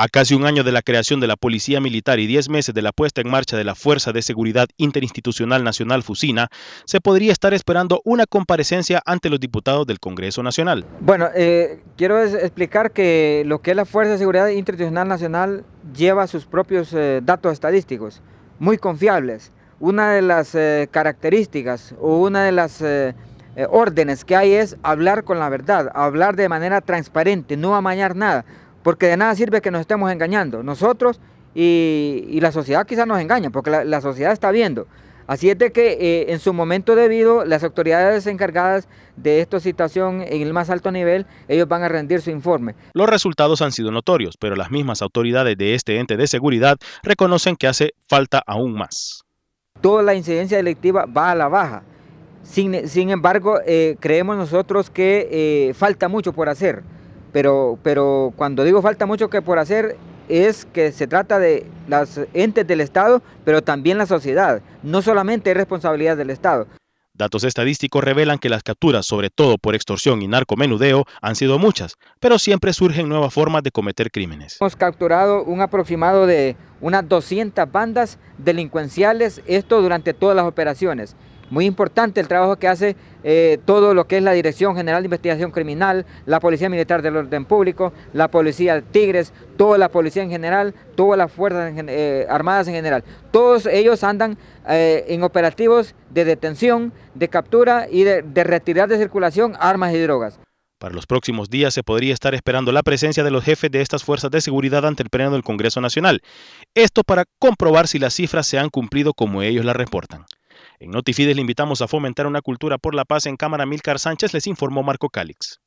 A casi un año de la creación de la Policía Militar y 10 meses de la puesta en marcha de la Fuerza de Seguridad Interinstitucional Nacional Fusina, se podría estar esperando una comparecencia ante los diputados del Congreso Nacional. Bueno, eh, quiero explicar que lo que es la Fuerza de Seguridad Interinstitucional Nacional lleva sus propios eh, datos estadísticos, muy confiables. Una de las eh, características o una de las órdenes que hay es hablar con la verdad, hablar de manera transparente, no amañar nada porque de nada sirve que nos estemos engañando. Nosotros y, la sociedad quizás nos engañan, porque la, sociedad está viendo. Así es de que eh, en su momento debido, las autoridades encargadas de esta situación en el más alto nivel, ellos van a rendir su informe. Los resultados han sido notorios, pero las mismas autoridades de este ente de seguridad reconocen que hace falta aún más. Toda la incidencia delictiva va a la baja. Sin, embargo, eh, creemos nosotros que eh, falta mucho por hacer pero, pero cuando digo falta mucho que por hacer es que se trata de las entes del Estado, pero también la sociedad. No solamente es responsabilidad del Estado. Datos estadísticos revelan que las capturas, sobre todo por extorsión y narcomenudeo, han sido muchas, pero siempre surgen nuevas formas de cometer crímenes. Hemos capturado un aproximado de unas 200 bandas delincuenciales, esto durante todas las operaciones. Muy importante el trabajo que hace eh, todo lo que es la Dirección General de Investigación Criminal, la Policía Militar del Orden Público, la Policía Tigres, toda la Policía en general, todas las Fuerzas eh, Armadas en general. Todos ellos andan eh, en operativos de detención, de captura y de, de retirar de circulación armas y drogas. Para los próximos días se podría estar esperando la presencia de los jefes de estas fuerzas de seguridad ante el Pleno del Congreso Nacional. Esto para comprobar si las cifras se han cumplido como ellos las reportan. En Notifides le invitamos a fomentar una cultura por la paz en Cámara Milcar Sánchez, les informó Marco Cálix.